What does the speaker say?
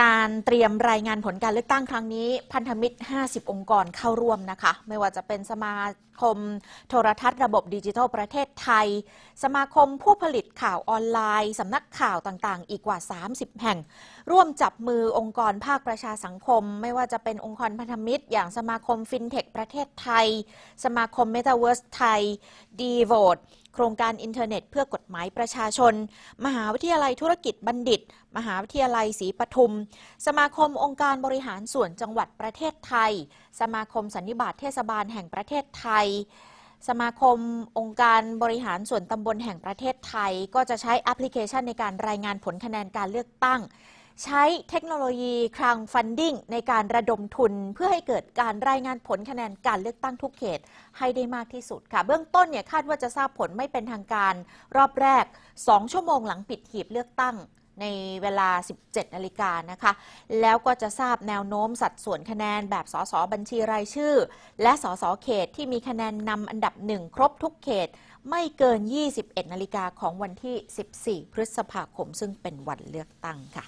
การเตรียมรายงานผลการเลือกตั้งครั้งนี้พันธมิตร 50 องค์กรเข้าร่วมนะคะ ไม่ว่าจะเป็นสมาคมโทรทัศน์ระบบดิจิทัลประเทศไทย สมาคมผู้ผลิตข่าวออนไลน์สำนักข่าวต่าง ๆ อีกกว่า 30 แห่ง ร่วมจับมือองค์กรภาคประชาสังคม ไม่ว่าจะเป็นองค์กรพันธมิตร อย่างสมาคมฟินเทคประเทศไทย สมาคมเมตาเวิร์สไทยดีโวดโครงการอินเทอร์เน็ตเพื่อกฎหมายประชาชน มหาวิทยาลัยธุรกิจบัณฑิต มหาวิทยาลัยศรีปทุม สมาคมองค์การบริหารส่วนจังหวัดประเทศไทย สมาคมสันนิบาตเทศบาลแห่งประเทศไทย สมาคมองค์การบริหารส่วนตำบลแห่งประเทศไทย ก็จะใช้แอปพลิเคชันในการรายงานผลคะแนนการเลือกตั้งใช้เทคโนโลยีคลังฟันดิ้งในการระดมทุนเพื่อให้เกิดการรายงานผลคะแนนการเลือกตั้งทุกเขตให้ได้มากที่สุดค่ะ เบื้องต้นเนี่ยคาดว่าจะทราบผลไม่เป็นทางการรอบแรก 2 ชั่วโมงหลังปิดหีบเลือกตั้งในเวลา 17นาฬิกานะคะ แล้วก็จะทราบแนวโน้มสัดส่วนคะแนนแบบสสบัญชีรายชื่อ และสสเขตที่มีคะแนนนำอันดับหนึ่งครบทุกเขตไม่เกิน 21นาฬิกาของวันที่ 14 พฤษภาคมซึ่งเป็นวันเลือกตั้งค่ะ